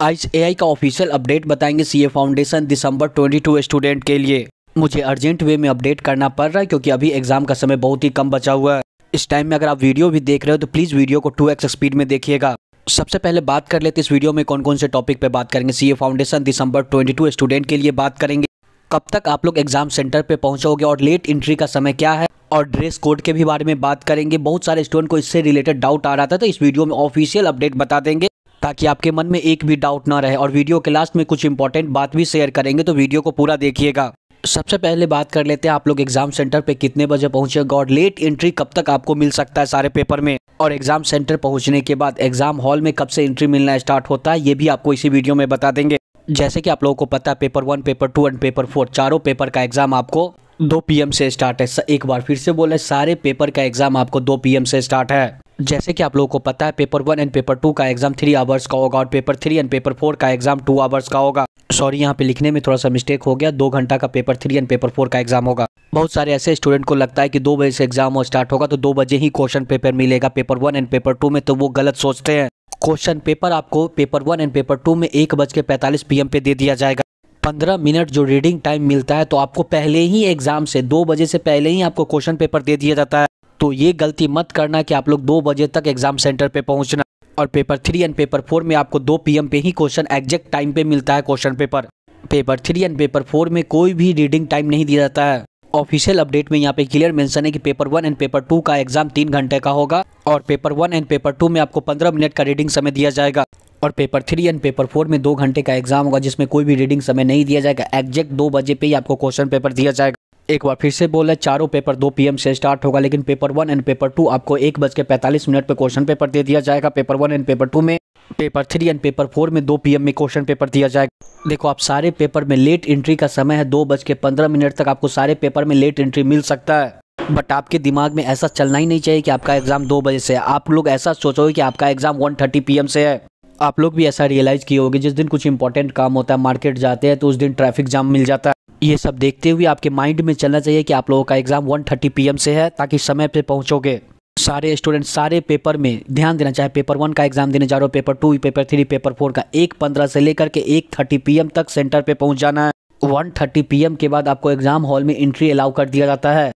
आज एआई का official update बताएंगे सीए फाउंडेशन दिसंबर 22 स्टूडेंट के लिए मुझे अर्जेंट वे में अपडेट करना पड़ रहा है क्योंकि अभी एग्जाम का समय बहुत ही कम बचा हुआ है इस टाइम में अगर आप वीडियो भी देख रहे हो तो प्लीज़ वीडियो को टू स्पीड में देखिएगा सबसे पहले बात कर लेते इस वीडियो में कौन कौन से टॉपिक पे बात करेंगे सीए फाउंडेशन दिसंबर 22 स्टूडेंट के लिए बात करेंगे कब तक आप लोग एग्जाम सेंटर पे पहुंचोगे और लेट इंट्री का समय क्या है और ड्रेस कोड के भी बारे में बात करेंगे बहुत सारे स्टूडेंट को इससे रिलेटेड डाउट आ रहा था तो इस वीडियो में ऑफिशियल अपडेट बता देंगे ताकि आपके मन में एक भी डाउट ना रहे और वीडियो के लास्ट में कुछ इंपॉर्टेंट बात भी शेयर करेंगे तो वीडियो को पूरा देखिएगा सबसे पहले बात कर लेते हैं आप लोग एग्जाम सेंटर पे कितने बजे पहुंचे गॉड लेट एंट्री कब तक आपको मिल सकता है सारे पेपर में और एग्जाम सेंटर पहुंचने के बाद एग्जाम हॉल में कब से एंट्री मिलना स्टार्ट होता है ये भी आपको इसी वीडियो में बता देंगे जैसे कि आप लोगों को पता है paper one paper two and paper four चारों पेपर का एग्जाम आपको दो पी से स्टार्ट है एक बार फिर से बोले सारे पेपर का एग्जाम आपको दो पी से स्टार्ट है जैसे कि आप लोगों को पता है paper one and paper two का एग्जाम थ्री आवर्स का होगा और paper three and paper four का एग्जाम टू आवर्स का होगा सॉरी यहाँ पे लिखने में थोड़ा सा मिस्टेक हो गया दो घंटा का paper three and paper four का एग्जाम होगा बहुत सारे ऐसे स्टूडेंट को लगता है कि दो बजे से एग्जाम स्टार्ट होगा तो दो बजे ही क्वेश्चन पेपर मिलेगा paper one and paper two में तो वो गलत सोचते हैं क्वेश्चन पेपर आपको paper one and paper two में एक बज के पैंतालीस पी पे दे दिया जाएगा पंद्रह मिनट जो रीडिंग टाइम मिलता है तो आपको पहले ही एग्जाम से दो बजे से पहले ही आपको क्वेश्चन पेपर दे दिया जाता है तो ये गलती मत करना कि आप लोग दो बजे तक एग्ज़ाम सेंटर पे पहुंचना और paper three and paper four में आपको दो पीएम पे ही क्वेश्चन एग्जैक्ट टाइम पे मिलता है question paper paper three and paper four में कोई भी रीडिंग टाइम नहीं दिया जाता है ऑफिशियल अपडेट में यहाँ पे क्लियर मेंशन है कि paper one and paper two का एग्जाम तीन घंटे का होगा और paper one and paper two में आपको पंद्रह मिनट का रीडिंग समय दिया जाएगा और paper three and paper four में दो घंटे का एग्जाम होगा जिसमें कोई भी रीडिंग समय नहीं दिया जाएगा एग्जैक्ट दो बजे पे ही आपको क्वेश्चन पेपर दिया जाएगा एक बार फिर से बोला चारों पेपर दो पीएम से स्टार्ट होगा लेकिन paper one and paper two आपको एक बज के पैंतालीस मिनट पर क्वेश्चन पेपर दे दिया जाएगा paper one and paper two में paper three and paper four में दो पीएम में क्वेश्चन पेपर दिया जाएगा देखो आप सारे पेपर में लेट एंट्री का समय है दो बज के पंद्रह मिनट तक आपको सारे पेपर में लेट एंट्री मिल सकता है बट आपके दिमाग में ऐसा चलना ही नहीं चाहिए कि आपका एग्ज़ाम दो बजे से है आप लोग ऐसा सोचोगे कि आपका एग्ज़ाम वन थर्टी पी से है आप लोग भी ऐसा रियलाइज़ किए होगी जिस दिन कुछ इंपॉर्टेंट काम होता है मार्केट जाते हैं तो उस दिन ट्रैफिक जाम मिल जाता है ये सब देखते हुए आपके माइंड में चलना चाहिए कि आप लोगों का एग्ज़ाम 1:30 थर्टी पी से है ताकि समय पे पहुंचोगे सारे स्टूडेंट सारे पेपर में ध्यान देना चाहे पेपर वन का एग्जाम देने जा रहे हो paper two paper three paper four का एक पंद्रह से लेकर के एक थर्टी पी तक सेंटर पे पहुंच जाना है वन थर्टी पी के बाद आपको एग्ज़ाम हॉल में एंट्री अलाउ कर दिया जाता है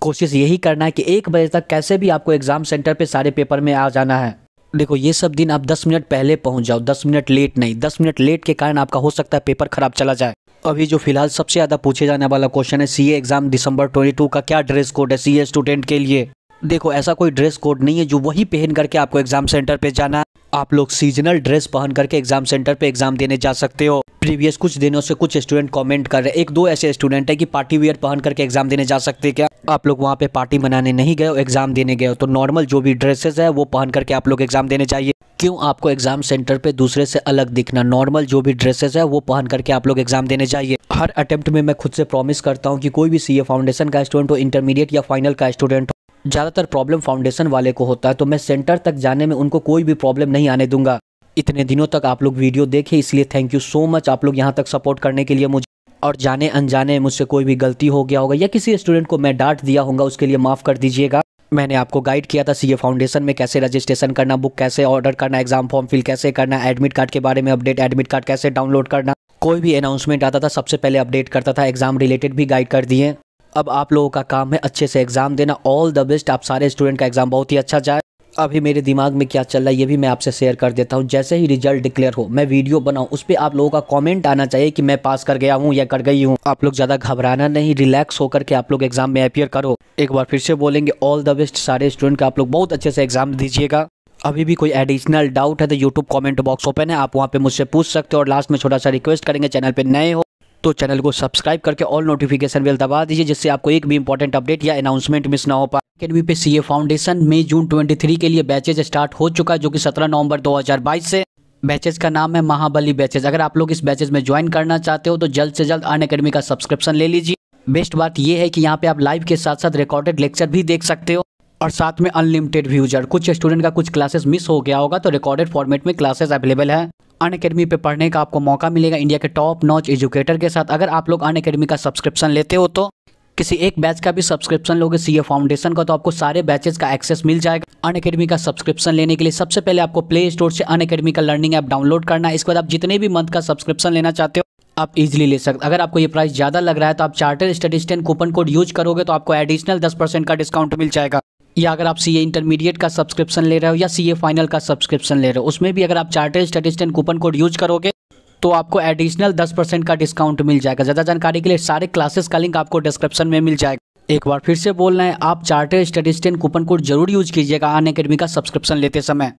कोशिश यही करना है कि एक बजे तक कैसे भी आपको एग्ज़ाम सेंटर पे सारे पेपर में आ जाना है देखो ये सब दिन आप दस मिनट पहले पहुंच जाओ दस मिनट लेट नहीं दस मिनट लेट के कारण आपका हो सकता है पेपर ख़राब चला जाए अभी जो फिलहाल सबसे ज़्यादा पूछे जाने वाला क्वेश्चन है सीए एग्ज़ाम दिसंबर 22 का क्या ड्रेस कोड है सीए स्टूडेंट के लिए देखो ऐसा कोई ड्रेस कोड नहीं है जो वही पहन करके आपको एग्ज़ाम सेंटर पे जाना है आप लोग सीजनल ड्रेस पहन करके एग्ज़ाम सेंटर पे एग्ज़ाम देने जा सकते हो प्रीवियस कुछ दिनों से कुछ स्टूडेंट कमेंट कर रहे हैं एक दो ऐसे स्टूडेंट है कि पार्टी वियर पहन करके एग्जाम देने जा सकते हैं क्या आप लोग वहाँ पे पार्टी मनाने नहीं गए हो एग्जाम देने गए हो तो नॉर्मल जो भी ड्रेसेस है वो पहन करके आप लोग एग्जाम देने चाहिए क्यों आपको एग्जाम सेंटर पे दूसरे से अलग दिखना नॉर्मल जो भी ड्रेसेस है वो पहन करके आप लोग एग्जाम देने जाइए हर अटेम्प्ट में मैं खुद से प्रॉमिस करता हूँ कि कोई भी सी फाउंडेशन का स्टूडेंट हो इंटरमीडिएट या फाइनल का स्टूडेंट हो ज़्यादातर प्रॉब्लम फाउंडेशन वाले को होता है तो मैं सेंटर तक जाने में उनको कोई भी प्रॉब्लम नहीं आने दूंगा इतने दिनों तक आप लोग वीडियो देखे इसलिए थैंक यू सो मच आप लोग यहाँ तक सपोर्ट करने के लिए मुझे और जाने अनजाने मुझसे कोई भी गलती हो गया होगा या किसी स्टूडेंट को मैं डांट दिया होगा उसके लिए माफ़ कर दीजिएगा मैंने आपको गाइड किया था सीए फाउंडेशन में कैसे रजिस्ट्रेशन करना बुक कैसे ऑर्डर करना एग्जाम फॉर्म फिल कैसे करना एडमिट कार्ड के बारे में अपडेट एडमिट कार्ड कैसे डाउनलोड करना कोई भी अनाउंसमेंट आता था सबसे पहले अपडेट करता था एग्जाम रिलेटेड भी गाइड कर दिए अब आप लोगों का काम है अच्छे से एग्जाम देना ऑल द बेस्ट आप सारे स्टूडेंट का एग्जाम बहुत ही अच्छा जाए अभी मेरे दिमाग में क्या चल रहा है ये भी मैं आपसे शेयर कर देता हूँ जैसे ही रिजल्ट डिक्लेयर हो मैं वीडियो बनाऊँ उस पर आप लोगों का कमेंट आना चाहिए कि मैं पास कर गया हूँ या कर गई हूँ आप लोग ज़्यादा घबराना नहीं रिलैक्स होकर के आप लोग एग्जाम में अपियर करो एक बार फिर से बोलेंगे ऑल द बेस्ट सारे स्टूडेंट का आप लोग बहुत अच्छे से एग्जाम दीजिएगा अभी भी कोई एडिशनल डाउट है तो यूट्यूब कॉमेंट बॉक्स ओपन है आप वहाँ पे मुझसे पूछ सकते हो और लास्ट में छोटा सा रिक्वेस्ट करेंगे चैनल पे नए हो तो चैनल को सब्सक्राइब करके ऑल नोटिफिकेशन बेल दबा दीजिए जिससे आपको एक भी इंपॉर्टेंट अपडेट या अनाउंसमेंट मिस ना हो पाए अकेडमी पे सीए फाउंडेशन में जून 23 के लिए बैचेज स्टार्ट हो चुका है जो कि 17 नवंबर 2022 से बैचेज का नाम है महाबली बैचेज अगर आप लोग इस बैचेज में ज्वाइन करना चाहते हो तो जल्द से जल्द अन अकेडमी का सब्सक्रिप्शन ले लीजिए बेस्ट बात यह है कि यहाँ पे आप लाइव के साथ साथ रिकॉर्डेड लेक्चर भी देख सकते हो और साथ में अनलिमिटेड व्यूजर कुछ स्टूडेंट का कुछ क्लासेस मिस हो गया होगा तो रिकॉर्डेड फॉर्मेट में क्लासेस अवेलेबल है अन अकेडमी पर पढ़ने का आपको मौका मिलेगा इंडिया के टॉप नॉच एजुकेटर के साथ अगर आप लोग अन अकेडमी का सब्सक्रिप्शन लेते हो तो किसी एक बैच का भी सब्सक्रिप्शन लोगे सीए फाउंडेशन का तो आपको सारे बैचेस का एक्सेस मिल जाएगा अन अकेडमी का सब्सक्रिप्शन लेने के लिए सबसे पहले आपको प्ले स्टोर से अन अकेडमी का लर्निंग ऐप डाउनलोड करना है इसके बाद आप जितने भी मंथ का सब्सक्रिप्शन लेना चाहते हो आप इजीली ले सकते अगर आपको ये प्राइस ज़्यादा लग रहा है तो आप charter study coupon code use करोगे तो आपको एडिशनल दस परसेंट का डिस्काउंट मिल जाएगा या अगर आप सी ए इंटरमीडिएट का सब्सक्रिप्शन ले रहे हो या सी ए फाइनल का सब्सक्रिप्शन ले रहे हो उसमें भी अगर आप चार्टेड स्टेटिस्टेंट कूपन कोड यूज करोगे तो आपको एडिशनल दस परसेंट का डिस्काउंट मिल जाएगा ज़्यादा जानकारी के लिए सारे क्लासेस का लिंक आपको डिस्क्रिप्शन में मिल जाएगा एक बार फिर से बोल रहे हैं आप चार्टेड स्टेटिस्टेंट कूपन कोड जरूर यूज कीजिएगा अन अकेडमी का सब्सक्रिप्शन लेते समय